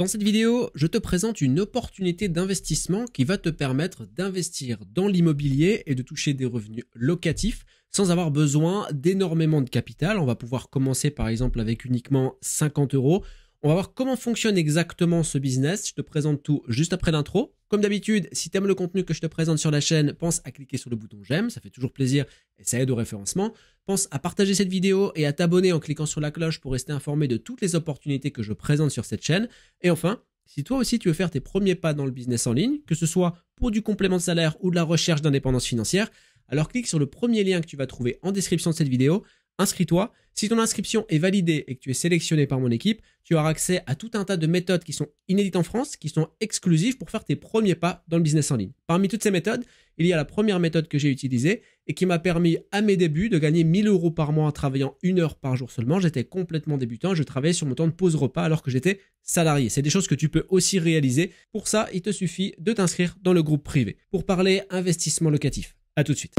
Dans cette vidéo, je te présente une opportunité d'investissement qui va te permettre d'investir dans l'immobilier et de toucher des revenus locatifs sans avoir besoin d'énormément de capital. On va pouvoir commencer par exemple avec uniquement 50 euros on va voir comment fonctionne exactement ce business. Je te présente tout juste après l'intro. Comme d'habitude, si tu aimes le contenu que je te présente sur la chaîne, pense à cliquer sur le bouton j'aime, ça fait toujours plaisir et ça aide au référencement. Pense à partager cette vidéo et à t'abonner en cliquant sur la cloche pour rester informé de toutes les opportunités que je présente sur cette chaîne. Et enfin, si toi aussi tu veux faire tes premiers pas dans le business en ligne, que ce soit pour du complément de salaire ou de la recherche d'indépendance financière, alors clique sur le premier lien que tu vas trouver en description de cette vidéo inscris-toi. Si ton inscription est validée et que tu es sélectionné par mon équipe, tu auras accès à tout un tas de méthodes qui sont inédites en France, qui sont exclusives pour faire tes premiers pas dans le business en ligne. Parmi toutes ces méthodes, il y a la première méthode que j'ai utilisée et qui m'a permis à mes débuts de gagner 1000 euros par mois en travaillant une heure par jour seulement. J'étais complètement débutant, je travaillais sur mon temps de pause repas alors que j'étais salarié. C'est des choses que tu peux aussi réaliser. Pour ça, il te suffit de t'inscrire dans le groupe privé. Pour parler investissement locatif, à tout de suite.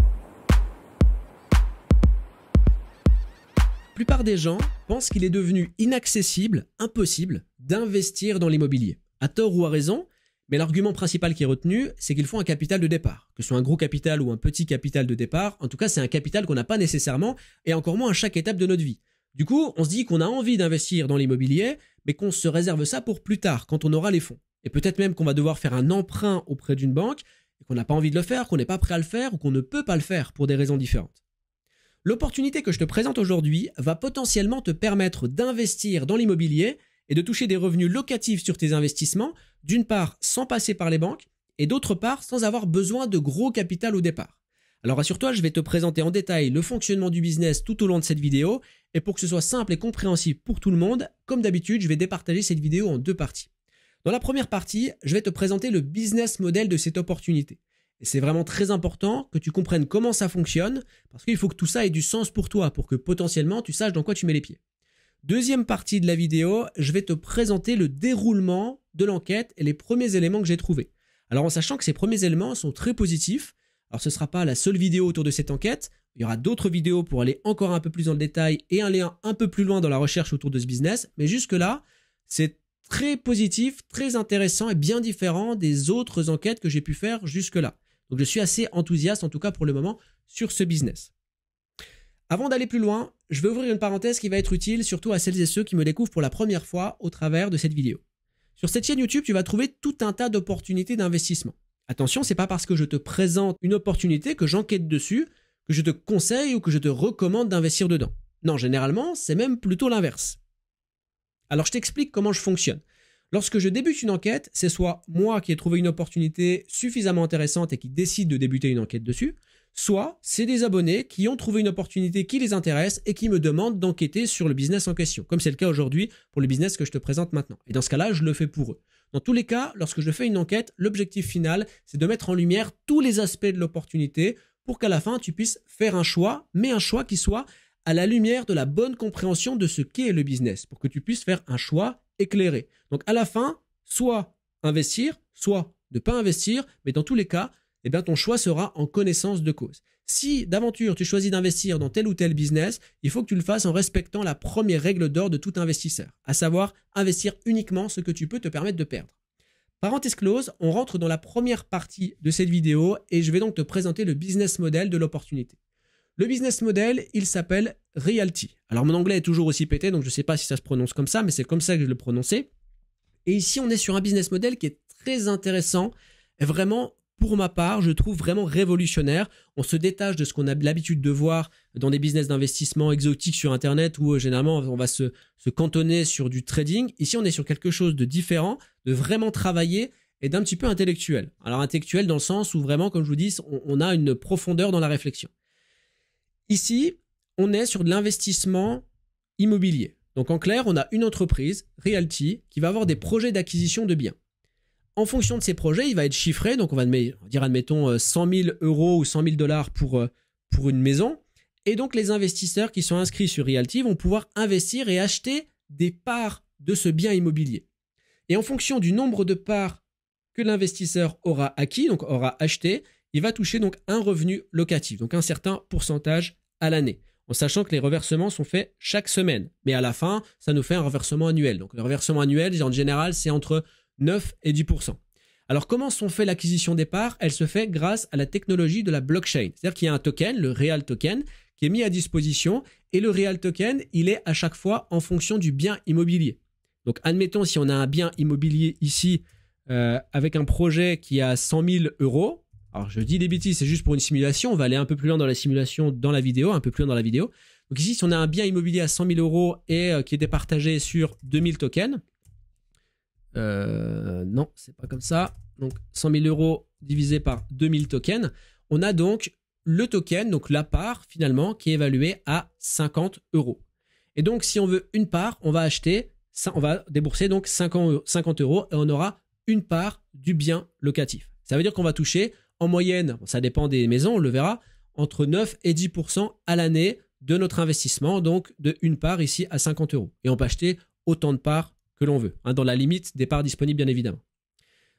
La plupart des gens pensent qu'il est devenu inaccessible, impossible, d'investir dans l'immobilier. À tort ou à raison, mais l'argument principal qui est retenu, c'est qu'il faut un capital de départ. Que ce soit un gros capital ou un petit capital de départ, en tout cas, c'est un capital qu'on n'a pas nécessairement, et encore moins à chaque étape de notre vie. Du coup, on se dit qu'on a envie d'investir dans l'immobilier, mais qu'on se réserve ça pour plus tard, quand on aura les fonds. Et peut-être même qu'on va devoir faire un emprunt auprès d'une banque, et qu'on n'a pas envie de le faire, qu'on n'est pas prêt à le faire, ou qu'on ne peut pas le faire pour des raisons différentes. L'opportunité que je te présente aujourd'hui va potentiellement te permettre d'investir dans l'immobilier et de toucher des revenus locatifs sur tes investissements, d'une part sans passer par les banques et d'autre part sans avoir besoin de gros capital au départ. Alors assure toi je vais te présenter en détail le fonctionnement du business tout au long de cette vidéo et pour que ce soit simple et compréhensible pour tout le monde, comme d'habitude, je vais départager cette vidéo en deux parties. Dans la première partie, je vais te présenter le business model de cette opportunité. Et c'est vraiment très important que tu comprennes comment ça fonctionne, parce qu'il faut que tout ça ait du sens pour toi, pour que potentiellement tu saches dans quoi tu mets les pieds. Deuxième partie de la vidéo, je vais te présenter le déroulement de l'enquête et les premiers éléments que j'ai trouvés. Alors en sachant que ces premiers éléments sont très positifs, alors ce ne sera pas la seule vidéo autour de cette enquête, il y aura d'autres vidéos pour aller encore un peu plus dans le détail et aller un peu plus loin dans la recherche autour de ce business, mais jusque-là, c'est très positif, très intéressant et bien différent des autres enquêtes que j'ai pu faire jusque-là. Donc je suis assez enthousiaste, en tout cas pour le moment, sur ce business. Avant d'aller plus loin, je vais ouvrir une parenthèse qui va être utile surtout à celles et ceux qui me découvrent pour la première fois au travers de cette vidéo. Sur cette chaîne YouTube, tu vas trouver tout un tas d'opportunités d'investissement. Attention, c'est pas parce que je te présente une opportunité que j'enquête dessus, que je te conseille ou que je te recommande d'investir dedans. Non, généralement, c'est même plutôt l'inverse. Alors je t'explique comment je fonctionne. Lorsque je débute une enquête, c'est soit moi qui ai trouvé une opportunité suffisamment intéressante et qui décide de débuter une enquête dessus, soit c'est des abonnés qui ont trouvé une opportunité qui les intéresse et qui me demandent d'enquêter sur le business en question, comme c'est le cas aujourd'hui pour le business que je te présente maintenant. Et dans ce cas-là, je le fais pour eux. Dans tous les cas, lorsque je fais une enquête, l'objectif final, c'est de mettre en lumière tous les aspects de l'opportunité pour qu'à la fin, tu puisses faire un choix, mais un choix qui soit à la lumière de la bonne compréhension de ce qu'est le business, pour que tu puisses faire un choix éclairé. Donc à la fin, soit investir, soit ne pas investir, mais dans tous les cas, eh bien ton choix sera en connaissance de cause. Si d'aventure tu choisis d'investir dans tel ou tel business, il faut que tu le fasses en respectant la première règle d'or de tout investisseur, à savoir investir uniquement ce que tu peux te permettre de perdre. Parenthèse close, on rentre dans la première partie de cette vidéo et je vais donc te présenter le business model de l'opportunité. Le business model, il s'appelle Realty. Alors mon anglais est toujours aussi pété, donc je ne sais pas si ça se prononce comme ça, mais c'est comme ça que je le prononçais. Et ici, on est sur un business model qui est très intéressant, vraiment pour ma part, je trouve vraiment révolutionnaire. On se détache de ce qu'on a l'habitude de voir dans des business d'investissement exotiques sur Internet où euh, généralement on va se, cantonner sur du trading. Ici, on est sur quelque chose de différent, de vraiment travailler et d'un petit peu intellectuel. Alors intellectuel dans le sens où vraiment, comme je vous dis, on a une profondeur dans la réflexion. Ici, on est sur de l'investissement immobilier. Donc en clair, on a une entreprise, Realty, qui va avoir des projets d'acquisition de biens. En fonction de ces projets, il va être chiffré, donc on va dire admettons 100 euh, 000 euros ou 100 000 dollars pour, euh, pour une maison. Et donc les investisseurs qui sont inscrits sur Realty vont pouvoir investir et acheter des parts de ce bien immobilier. Et en fonction du nombre de parts que l'investisseur aura acquis, donc aura acheté, il va toucher donc un revenu locatif, donc un certain pourcentage à l'année, en sachant que les reversements sont faits chaque semaine. Mais à la fin, ça nous fait un reversement annuel. Donc le reversement annuel, en général, c'est entre 9 et 10%. Alors comment sont faits l'acquisition des parts Elle se fait grâce à la technologie de la blockchain. C'est-à-dire qu'il y a un token, le Real Token, qui est mis à disposition et le Real Token, il est à chaque fois en fonction du bien immobilier. Donc admettons si on a un bien immobilier ici euh, avec un projet qui a 100 000 euros, alors je dis des bêtises, c'est juste pour une simulation. On va aller un peu plus loin dans la simulation, dans la vidéo, un peu plus loin dans la vidéo. Donc ici, si on a un bien immobilier à 100 000 euros et euh, qui était partagé sur 2000 tokens, non, euh, non, c'est pas comme ça. Donc 100 000 euros divisé par 2000 tokens, on a donc le token, donc la part finalement, qui est évaluée à 50 euros. Et donc si on veut une part, on va acheter, on va débourser donc 50 euros et on aura une part du bien locatif. Ça veut dire qu'on va toucher en moyenne, ça dépend des maisons, on le verra, entre 9 et 10 à l'année de notre investissement, donc de une part ici à 50 euros. Et on peut acheter autant de parts que l'on veut, hein, dans la limite des parts disponibles bien évidemment.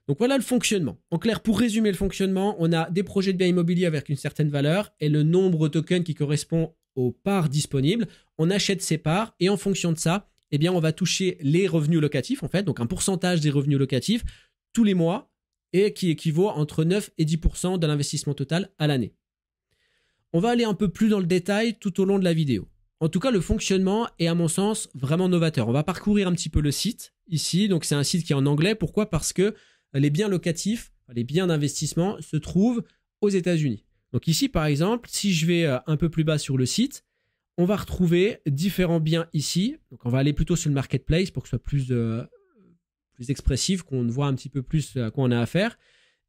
Donc voilà le fonctionnement. En clair, pour résumer le fonctionnement, on a des projets de biens immobiliers avec une certaine valeur et le nombre de tokens qui correspond aux parts disponibles. On achète ces parts et en fonction de ça, eh bien, on va toucher les revenus locatifs en fait, donc un pourcentage des revenus locatifs tous les mois et qui équivaut entre 9 et 10% de l'investissement total à l'année. On va aller un peu plus dans le détail tout au long de la vidéo. En tout cas, le fonctionnement est à mon sens vraiment novateur. On va parcourir un petit peu le site ici. Donc c'est un site qui est en anglais. Pourquoi Parce que les biens locatifs, les biens d'investissement se trouvent aux États-Unis. Donc ici, par exemple, si je vais euh, un peu plus bas sur le site, on va retrouver différents biens ici. Donc on va aller plutôt sur le marketplace pour que ce soit plus euh, expressif qu'on voit un petit peu plus euh, à quoi on a affaire.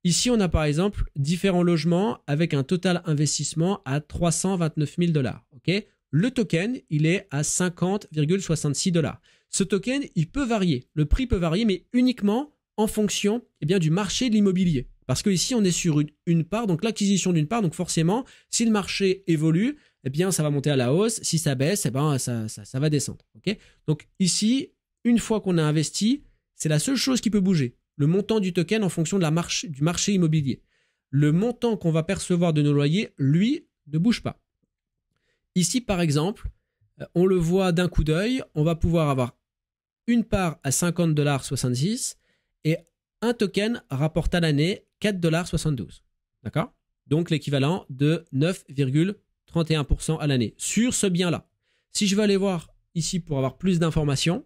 Ici, on a par exemple différents logements avec un total investissement à 329 000 dollars. Ok. le token, il est à 50,66 dollars. Ce token, il peut varier. Le prix peut varier, mais uniquement en fonction eh bien, du marché de l'immobilier. Parce que ici, on est sur une, part, donc l'acquisition d'une part, donc forcément, si le marché évolue, eh bien, ça va monter à la hausse. Si ça baisse, et eh ben, ça, va descendre. Ok. donc ici, une fois qu'on a investi, c'est la seule chose qui peut bouger, le montant du token en fonction de la marche, du marché immobilier. Le montant qu'on va percevoir de nos loyers, lui, ne bouge pas. Ici, par exemple, euh, on le voit d'un coup d'œil, on va pouvoir avoir une part à 66 et un token rapporte à l'année 4,72$. D'accord Donc l'équivalent de 9,31% à l'année sur ce bien-là. Si je veux aller voir ici pour avoir plus d'informations,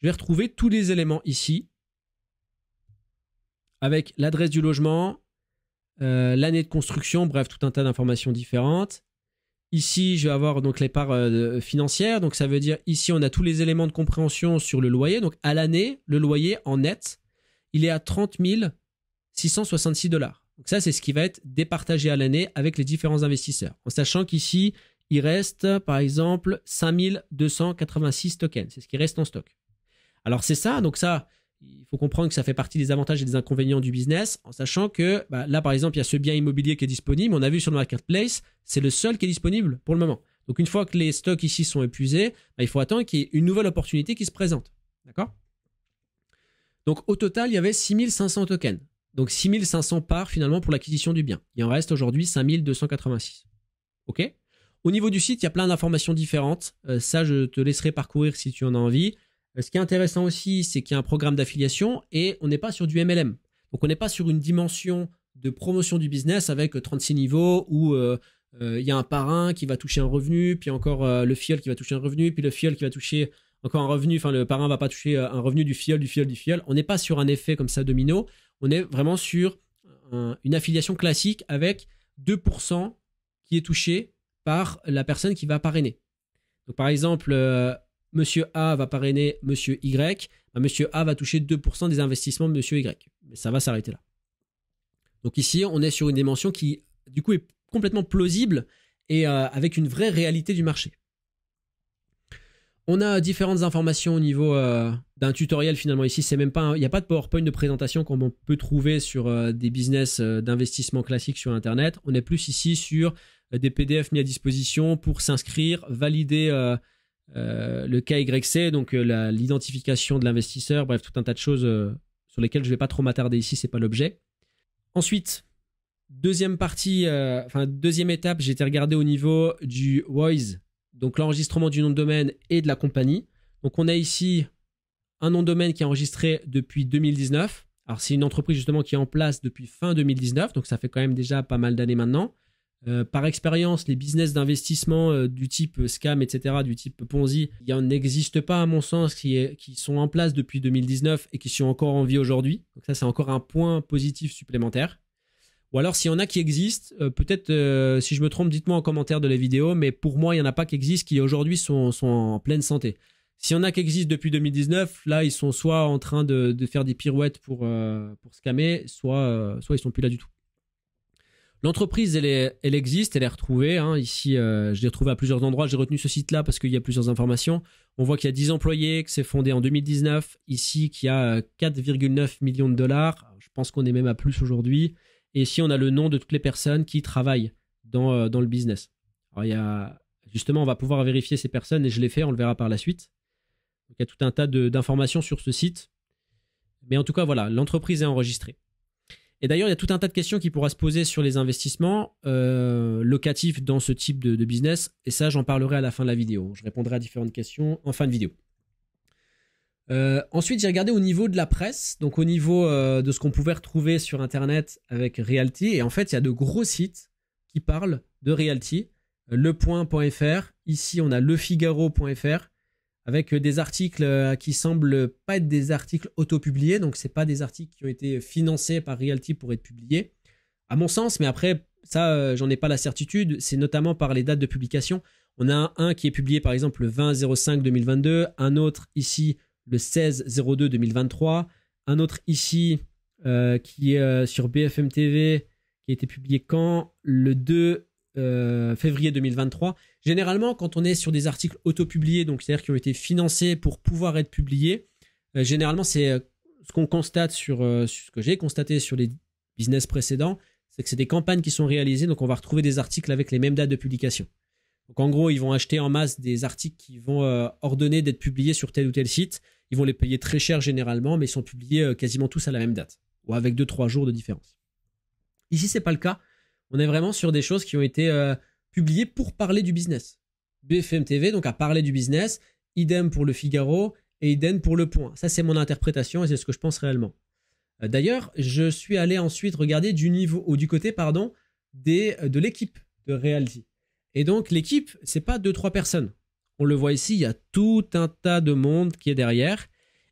je vais retrouver tous les éléments ici, avec l'adresse du logement, euh, l'année de construction, bref, tout un tas d'informations différentes. Ici, je vais avoir donc les parts euh, financières. Donc, ça veut dire ici, on a tous les éléments de compréhension sur le loyer. Donc, à l'année, le loyer en net, il est à 30 666 dollars. Donc, ça, c'est ce qui va être départagé à l'année avec les différents investisseurs. En sachant qu'ici, il reste, par exemple, 5286 tokens. C'est ce qui reste en stock. Alors c'est ça, donc ça, il faut comprendre que ça fait partie des avantages et des inconvénients du business, en sachant que bah, là, par exemple, il y a ce bien immobilier qui est disponible. On a vu sur le marketplace, c'est le seul qui est disponible pour le moment. Donc une fois que les stocks ici sont épuisés, bah, il faut attendre qu'il y ait une nouvelle opportunité qui se présente. D'accord Donc au total, il y avait 6500 tokens. Donc 6500 parts finalement pour l'acquisition du bien. Il en reste aujourd'hui 5286. OK Au niveau du site, il y a plein d'informations différentes. Euh, ça, je te laisserai parcourir si tu en as envie. Euh, ce qui est intéressant aussi, c'est qu'il y a un programme d'affiliation et on n'est pas sur du MLM. Donc on n'est pas sur une dimension de promotion du business avec 36 euh, niveaux où euh, il y a un parrain qui va toucher un revenu, puis encore le fiole qui va toucher un revenu, puis le fiole qui va toucher encore un revenu, enfin le parrain ne va pas toucher un revenu du fiole, du fiole, du fiole. On n'est pas sur un effet comme ça domino, on est vraiment sur une affiliation classique avec 2% qui est touché par la personne qui va parrainer. Donc par exemple, Monsieur A va parrainer Monsieur Y, M. Bah, Monsieur A va toucher 2% des investissements de Monsieur Y. Mais ça va s'arrêter là. Donc ici, on est sur une dimension qui, du coup, est complètement plausible et euh, avec une vraie réalité du marché. On a différentes informations au niveau euh, d'un tutoriel finalement ici. C'est même pas, il n'y a pas de PowerPoint de présentation comme on peut trouver sur euh, des business d'investissement classiques sur Internet. On est plus ici sur des PDF mis à disposition pour s'inscrire, valider euh, le KYC, donc euh, l'identification de l'investisseur, bref, tout un tas de choses euh, sur lesquelles je ne vais pas trop m'attarder ici, ce c'est pas l'objet. Ensuite, deuxième partie, enfin deuxième étape, j'ai été regardé au niveau du WISE, donc l'enregistrement du nom de domaine et de la compagnie. Donc on a ici un nom de domaine qui est enregistré depuis 2019. Alors c'est une entreprise justement qui est en place depuis fin 2019, donc ça fait quand même déjà pas mal d'années maintenant. Euh, par expérience, les business d'investissement euh, du type scam, etc., du type Ponzi, il en existe pas, à mon sens, qui, sont en place depuis 2019 et qui sont encore en vie aujourd'hui. Donc ça, c'est encore un point positif supplémentaire. Ou alors, s'il y en a qui existent, euh, peut-être, si je me trompe, dites-moi en commentaire de la vidéo, mais pour moi, il n'y en a pas qui existent qui aujourd'hui sont, en pleine santé. S'il y en a qui existent depuis 2019, là, ils sont soit en train de, faire des pirouettes pour, pour scammer, soit, soit ils sont plus là du tout. L'entreprise, elle, elle existe, elle est retrouvée. Hein. Ici, euh, je l'ai retrouvée à plusieurs endroits. J'ai retenu ce site-là parce qu'il y a plusieurs informations. On voit qu'il y a 10 employés, que c'est fondé en 2019. Ici, qu'il y a 4,9 euh, millions de dollars. Je pense qu'on est même à plus aujourd'hui. Et ici, on a le nom de toutes les personnes qui travaillent dans, euh, le business. il y a, justement, on va pouvoir vérifier ces personnes et je l'ai fait, on le verra par la suite. il y a tout un tas d'informations sur ce site. Mais en tout cas, voilà, l'entreprise est enregistrée. Et d'ailleurs, il y a tout un tas de questions qui pourra se poser sur les investissements euh, locatifs dans ce type de, business. Et ça, j'en parlerai à la fin de la vidéo. Je répondrai à différentes questions en fin de vidéo. Euh, ensuite, j'ai regardé au niveau de la presse, donc au niveau euh, de ce qu'on pouvait retrouver sur Internet avec Realty. Et en fait, il y a de gros sites qui parlent de Realty. Lepoint.fr. Ici, on a lefigaro.fr avec des articles euh, qui semblent pas être des articles autopubliés, donc c'est pas des articles qui ont été financés par Realty pour être publiés. À mon sens, mais après ça, euh, j'en ai pas la certitude. C'est notamment par les dates de publication. On a un qui est publié par exemple le 20-05-2022, un autre ici le 16-02-2023, un autre ici euh, qui est sur BFM TV, qui a été publié quand Le 2 euh, février 2023. Généralement, quand on est sur des articles autopubliés, donc c'est-à-dire qui ont été financés pour pouvoir être publiés, euh, généralement c'est euh, ce qu'on constate sur, ce que j'ai constaté sur les business précédents, c'est que c'est des campagnes qui sont réalisées, donc on va retrouver des articles avec les mêmes dates de publication. Donc en gros, ils vont acheter en masse des articles qui vont ordonner d'être publiés sur tel ou tel site. Ils vont les payer très cher généralement, mais ils sont publiés quasiment tous à la même date, ou avec 2-3 jours de différence. Ici, c'est pas le cas. On est vraiment sur des choses qui ont été euh, publiées pour parler du business. BFM TV, donc, a parlé du business, idem pour le Figaro et idem pour le Point. Ça, c'est mon interprétation et c'est ce que je pense réellement. Euh, d'ailleurs, je suis allé ensuite regarder du niveau, ou du côté, pardon, des, euh, de l'équipe de Reality. Et donc, l'équipe, c'est pas deux, trois personnes. On le voit ici, il y a tout un tas de monde qui est derrière.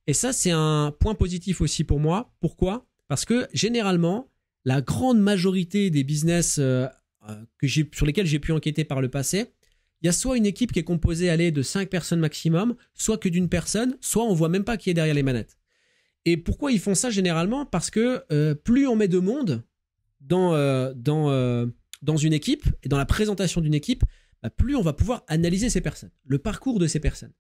Et ça, c'est un point positif aussi pour moi. Pourquoi Parce que généralement, la grande majorité des business euh, euh, sur lesquels j'ai pu enquêter par le passé, il y a soit une équipe qui est composée de 5 personnes maximum, soit que d'une personne, soit on voit même pas qui est derrière les manettes. Et pourquoi ils font ça généralement Parce que euh, plus on met de monde dans, dans, dans une équipe et dans la présentation d'une équipe, bah, plus on va pouvoir analyser ces personnes, le parcours de ces personnes.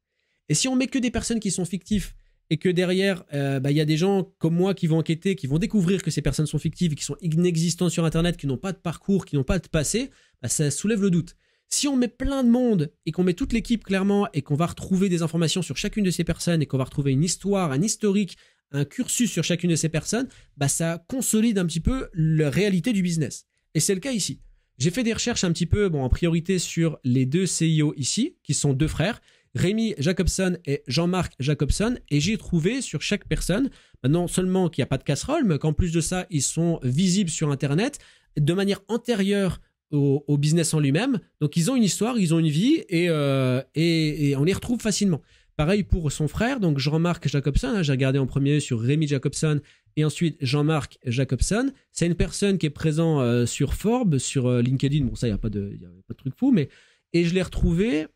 Et si on met que des personnes qui sont fictives et que derrière, euh, bah, il y a des gens comme moi qui vont enquêter, qui vont découvrir que ces personnes sont fictives, qui sont inexistantes sur Internet, qui n'ont pas de parcours, qui n'ont pas de passé, bah, ça soulève le doute. Si on met plein de monde et qu'on met toute l'équipe clairement et qu'on va retrouver des informations sur chacune de ces personnes et qu'on va retrouver une histoire, un historique, un cursus sur chacune de ces personnes, bah, ça consolide un petit peu la réalité du business. Et c'est le cas ici. J'ai fait des recherches un petit peu, bon, en priorité sur les deux CIO ici, qui sont deux frères, Rémi Jacobson et Jean-Marc Jacobson, et j'ai trouvé sur chaque personne, bah non seulement qu'il n'y a pas de casserole, mais qu'en plus de ça, ils sont visibles sur Internet de manière antérieure au, business en lui-même. Donc ils ont une histoire, ils ont une vie, et, euh, et, on les retrouve facilement. Pareil pour son frère, donc Jean-Marc Jacobson, hein, j'ai regardé en premier sur Rémi Jacobson et ensuite Jean-Marc Jacobson. C'est une personne qui est présente euh, sur Forbes, sur euh, LinkedIn, bon ça il n'y a, pas de, a pas de truc fou, mais... Et je l'ai retrouvé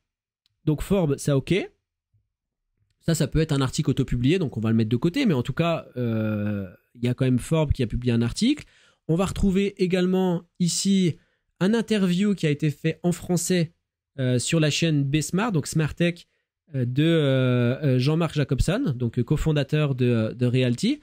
donc Forbes, ça ok. Ça, ça peut être un article autopublié, donc on va le mettre de côté, mais en tout cas, euh, il y a quand même Forbes qui a publié un article. On va retrouver également ici un interview qui a été fait en français euh, sur la chaîne Besmar, donc Smartech euh, de Jean-Marc Jacobson, donc cofondateur de, de Realty.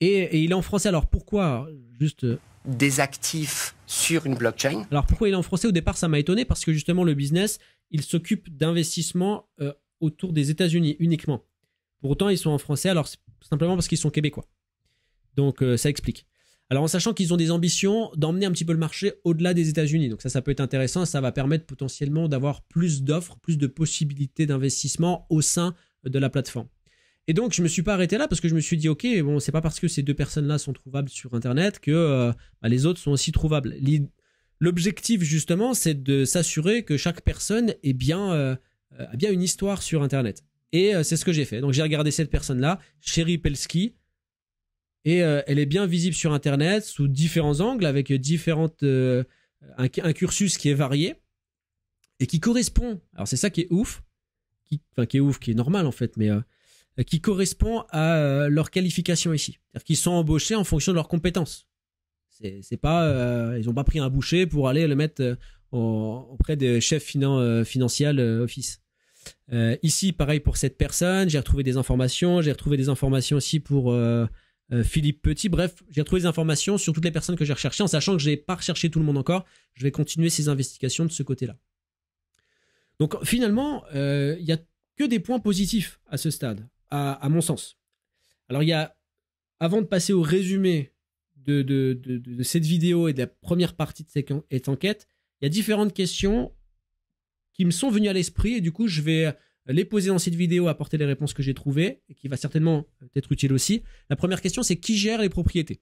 et, il est en français. Alors pourquoi Juste. Des actifs sur une blockchain. Alors pourquoi il est en français Au départ, ça m'a étonné parce que justement, le business, il s'occupe d'investissements euh, autour des États-Unis uniquement. Pour autant, ils sont en français, alors simplement parce qu'ils sont québécois. Donc euh, ça explique. Alors en sachant qu'ils ont des ambitions d'emmener un petit peu le marché au-delà des États-Unis. Donc ça, ça peut être intéressant. Ça va permettre potentiellement d'avoir plus d'offres, plus de possibilités d'investissement au sein de la plateforme. Et donc, je me suis pas arrêté là parce que je me suis dit, ok, bon, c'est pas parce que ces deux personnes-là sont trouvables sur Internet que euh, bah, les autres sont aussi trouvables. L'objectif, justement, c'est de s'assurer que chaque personne est bien, euh, a bien une histoire sur Internet. Et euh, c'est ce que j'ai fait. Donc, j'ai regardé cette personne-là, Sherry Pelski. Et elle est bien visible sur Internet sous différents angles, avec différentes, un, un cursus qui est varié et qui correspond. Alors, c'est ça qui est ouf, qui, enfin, qui est ouf, qui est normal en fait, mais euh, qui correspond à euh, leur qualification ici. C'est-à-dire qu'ils sont embauchés en fonction de leurs compétences. C'est pas, euh, ils n'ont pas pris un boucher pour aller le mettre auprès des chefs financiers office. ici, pareil pour cette personne, j'ai retrouvé des informations, j'ai retrouvé des informations aussi pour Philippe Petit. Bref, j'ai retrouvé des informations sur toutes les personnes que j'ai recherchées, en sachant que je n'ai pas recherché tout le monde encore. Je vais continuer ces investigations de ce côté-là. Donc finalement, il n'y a que des points positifs à ce stade à, mon sens. Alors, il y a, avant de passer au résumé de, de, cette vidéo et de la première partie de cette enquête, il y a différentes questions qui me sont venues à l'esprit et du coup, je vais les poser dans cette vidéo, apporter les réponses que j'ai trouvées et qui va certainement être utile aussi. La première question, c'est qui gère les propriétés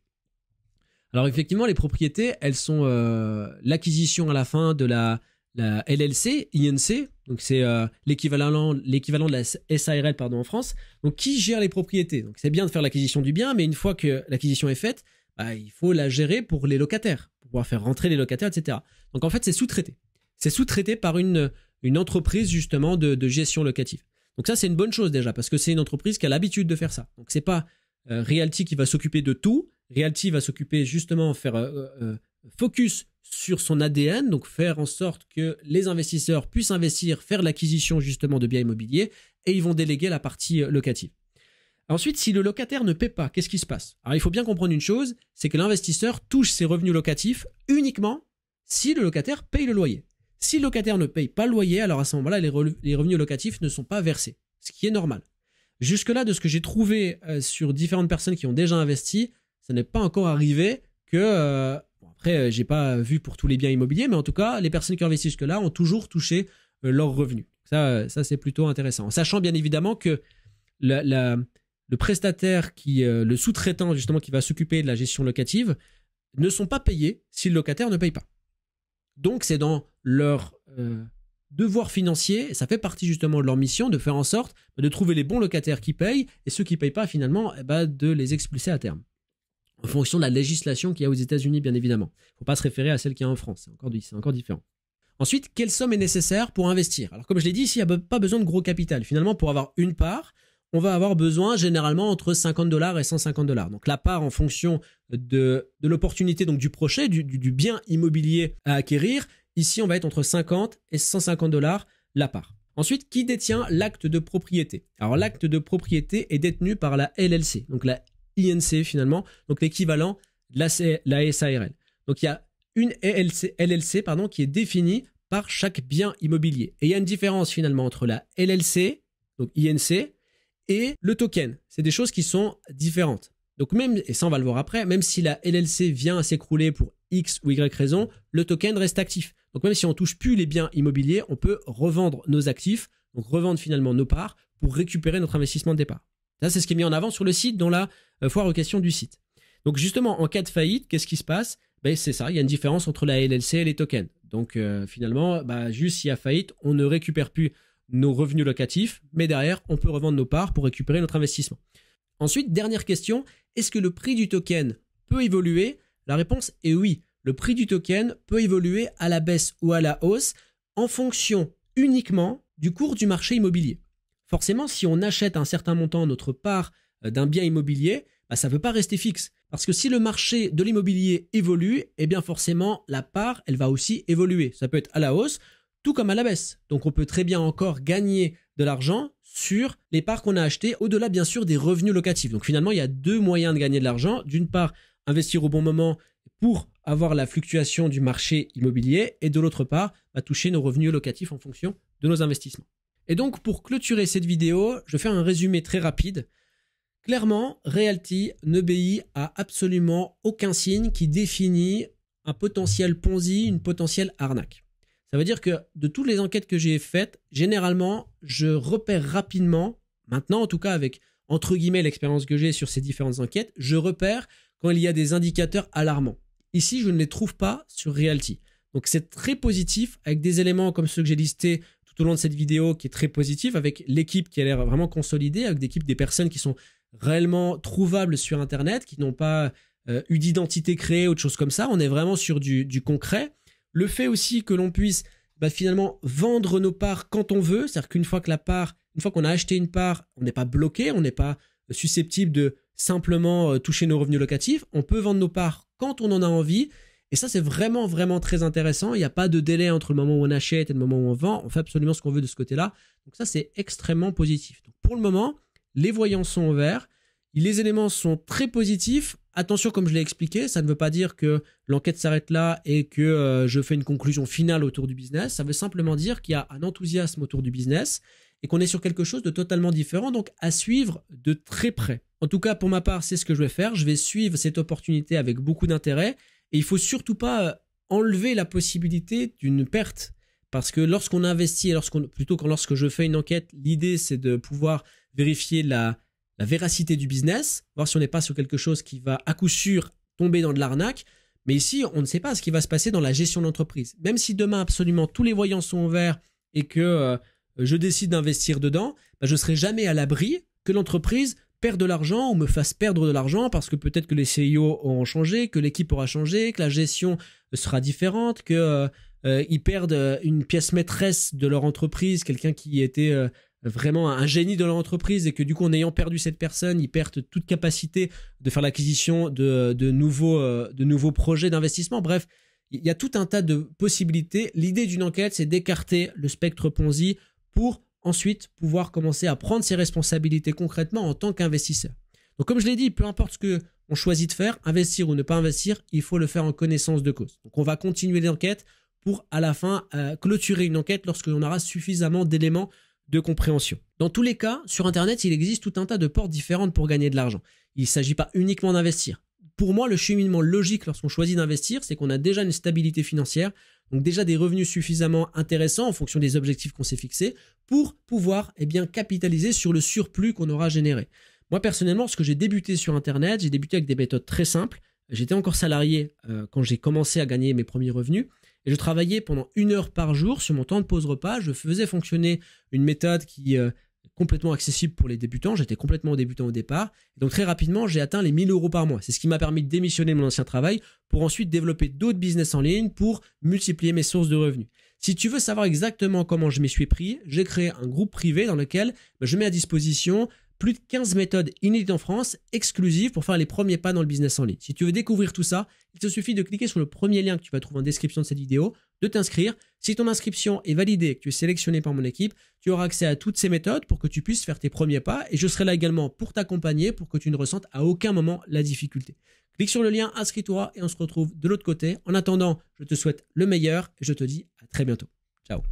Alors effectivement, les propriétés, elles sont euh, l'acquisition à la fin de la la LLC, INC, donc c'est euh, l'équivalent, de la SARL pardon, en France, donc qui gère les propriétés. Donc c'est bien de faire l'acquisition du bien, mais une fois que l'acquisition est faite, bah, il faut la gérer pour les locataires, pour pouvoir faire rentrer les locataires, etc. Donc en fait, c'est sous-traité. C'est sous-traité par une, une entreprise justement de, gestion locative. Donc ça, c'est une bonne chose déjà, parce que c'est une entreprise qui a l'habitude de faire ça. Donc c'est pas euh, Realty qui va s'occuper de tout, Realty va s'occuper justement de faire euh, focus sur son ADN, donc faire en sorte que les investisseurs puissent investir, faire l'acquisition justement de biens immobiliers, et ils vont déléguer la partie euh, locative. Ensuite, si le locataire ne paie pas, qu'est-ce qui se passe Alors il faut bien comprendre une chose, c'est que l'investisseur touche ses revenus locatifs uniquement si le locataire paye le loyer. Si le locataire ne paye pas le loyer, alors à ce moment-là, les, revenus locatifs ne sont pas versés, ce qui est normal. Jusque-là, de ce que j'ai trouvé euh, sur différentes personnes qui ont déjà investi, ça n'est pas encore arrivé, que, euh, après, euh, j'ai pas vu pour tous les biens immobiliers, mais en tout cas, les personnes qui ont investi jusque-là ont toujours touché euh, leurs revenus. Ça, ça c'est plutôt intéressant. sachant bien évidemment que le prestataire, qui, le sous-traitant justement qui va s'occuper de la gestion locative, ne sont pas payés si le locataire ne paye pas. Donc c'est dans leur devoir financier, ça fait partie justement de leur mission de faire en sorte de trouver les bons locataires qui payent et ceux qui ne payent pas finalement eh ben, de les expulser à terme en fonction de la législation qu'il y a aux États-Unis, bien évidemment. Il ne faut pas se référer à celle qu'il y a en France, c'est encore, différent. Ensuite, quelle somme est nécessaire pour investir Alors, comme je l'ai dit, ici, il n'y a pas besoin de gros capital. Finalement, pour avoir une part, on va avoir besoin généralement entre 50 dollars et 150 dollars. Donc, la part en fonction de, l'opportunité, donc du projet, du, bien immobilier à acquérir, ici, on va être entre 50 et 150 dollars la part. Ensuite, qui détient l'acte de propriété Alors l'acte de propriété est détenu par la LLC. Donc la INC finalement, donc l'équivalent de la, la, SARL. Donc il y a une LLC, pardon, qui est définie par chaque bien immobilier. Et il y a une différence finalement entre la LLC, donc INC, et le token. C'est des choses qui sont différentes. Donc même, et ça on va le voir après, même si la LLC vient à s'écrouler pour X ou Y raison, le token reste actif. Donc même si on ne touche plus les biens immobiliers, on peut revendre nos actifs, donc revendre finalement nos parts pour récupérer notre investissement de départ. Ça, c'est ce qui est mis en avant sur le site, dans la euh, foire aux questions du site. Donc justement, en cas de faillite, qu'est-ce qui se passe ben, C'est ça, il y a une différence entre la LLC et les tokens. Donc euh, finalement, bah, juste s'il y a faillite, on ne récupère plus nos revenus locatifs, mais derrière, on peut revendre nos parts pour récupérer notre investissement. Ensuite, dernière question, est-ce que le prix du token peut évoluer La réponse est oui. Le prix du token peut évoluer à la baisse ou à la hausse en fonction uniquement du cours du marché immobilier forcément, si on achète un certain montant notre part euh, d'un bien immobilier, bah, ça ne peut pas rester fixe. Parce que si le marché de l'immobilier évolue, eh bien forcément, la part, elle va aussi évoluer. Ça peut être à la hausse, tout comme à la baisse. Donc on peut très bien encore gagner de l'argent sur les parts qu'on a achetées, au-delà bien sûr des revenus locatifs. Donc finalement, il y a deux moyens de gagner de l'argent. D'une part, investir au bon moment pour avoir la fluctuation du marché immobilier et de l'autre part, bah, toucher nos revenus locatifs en fonction de nos investissements. Et donc, pour clôturer cette vidéo, je fais un résumé très rapide. Clairement, Realty n'obéit à absolument aucun signe qui définit un potentiel Ponzi, une potentielle arnaque. Ça veut dire que de toutes les enquêtes que j'ai faites, généralement, je repère rapidement, maintenant en tout cas avec entre guillemets l'expérience que j'ai sur ces différentes enquêtes, je repère quand il y a des indicateurs alarmants. Ici, je ne les trouve pas sur Realty. Donc c'est très positif avec des éléments comme ceux que j'ai listés tout au long de cette vidéo qui est très positive avec l'équipe qui a l'air vraiment consolidée, avec d'équipes des personnes qui sont réellement trouvables sur Internet, qui n'ont pas euh, eu d'identité créée, autre chose comme ça. On est vraiment sur du, concret. Le fait aussi que l'on puisse bah, finalement vendre nos parts quand on veut, c'est-à-dire qu'une fois que la part, une fois qu'on a acheté une part, on n'est pas bloqué, on n'est pas susceptible de simplement euh, toucher nos revenus locatifs. On peut vendre nos parts quand on en a envie et ça, c'est vraiment, vraiment très intéressant. Il n'y a pas de délai entre le moment où on achète et le moment où on vend. On fait absolument ce qu'on veut de ce côté-là. Donc ça, c'est extrêmement positif. Donc pour le moment, les voyants sont au vert. Les éléments sont très positifs. Attention, comme je l'ai expliqué, ça ne veut pas dire que l'enquête s'arrête là et que euh, je fais une conclusion finale autour du business. Ça veut simplement dire qu'il y a un enthousiasme autour du business et qu'on est sur quelque chose de totalement différent, donc à suivre de très près. En tout cas, pour ma part, c'est ce que je vais faire. Je vais suivre cette opportunité avec beaucoup d'intérêt et il faut surtout pas euh, enlever la possibilité d'une perte. Parce que lorsqu'on investit, lorsqu'on, plutôt que lorsque je fais une enquête, l'idée c'est de pouvoir vérifier la, véracité du business, voir si on n'est pas sur quelque chose qui va à coup sûr tomber dans de l'arnaque. Mais ici, on ne sait pas ce qui va se passer dans la gestion de l'entreprise. Même si demain, absolument tous les voyants sont ouverts et que euh, je décide d'investir dedans, ben, je ne serai jamais à l'abri que l'entreprise perdre de l'argent, ou me fasse perdre de l'argent parce que peut-être que les CIO e auront changé, que l'équipe aura changé, que la gestion sera différente, que euh, euh, ils perdent euh, une pièce maîtresse de leur entreprise, quelqu'un qui était vraiment un génie de leur entreprise et que du coup en ayant perdu cette personne, ils perdent toute capacité de faire l'acquisition de, nouveaux, de nouveaux projets d'investissement. Bref, il y a tout un tas de possibilités. L'idée d'une enquête, c'est d'écarter le spectre Ponzi pour ensuite pouvoir commencer à prendre ses responsabilités concrètement en tant qu'investisseur. Donc comme je l'ai dit, peu importe ce qu'on choisit de faire, investir ou ne pas investir, il faut le faire en connaissance de cause. Donc on va continuer l'enquête pour à la fin euh, clôturer une enquête lorsque l'on aura suffisamment d'éléments de compréhension. Dans tous les cas, sur Internet, il existe tout un tas de portes différentes pour gagner de l'argent. Il ne s'agit pas uniquement d'investir. Pour moi, le cheminement logique lorsqu'on choisit d'investir, c'est qu'on a déjà une stabilité financière, donc déjà des revenus suffisamment intéressants en fonction des objectifs qu'on s'est fixés pour pouvoir eh bien, capitaliser sur le surplus qu'on aura généré. Moi personnellement, ce que j'ai débuté sur Internet, j'ai débuté avec des méthodes très simples. J'étais encore salarié euh, quand j'ai commencé à gagner mes premiers revenus et je travaillais pendant une heure par jour sur mon temps de pause repas. Je faisais fonctionner une méthode qui... Euh, complètement accessible pour les débutants. J'étais complètement débutant au départ. Donc très rapidement, j'ai atteint les 1000 euros par mois. C'est ce qui m'a permis de démissionner mon ancien travail pour ensuite développer d'autres business en ligne pour multiplier mes sources de revenus. Si tu veux savoir exactement comment je m'y suis pris, j'ai créé un groupe privé dans lequel bah, je mets à disposition plus de 15 méthodes inédites en France, exclusives pour faire les premiers pas dans le business en ligne. Si tu veux découvrir tout ça, il te suffit de cliquer sur le premier lien que tu vas trouver en description de cette vidéo, de t'inscrire. Si ton inscription est validée et que tu es sélectionné par mon équipe, tu auras accès à toutes ces méthodes pour que tu puisses faire tes premiers pas et je serai là également pour t'accompagner pour que tu ne ressentes à aucun moment la difficulté. Clique sur le lien, inscris-toi et on se retrouve de l'autre côté. En attendant, je te souhaite le meilleur et je te dis à très bientôt. Ciao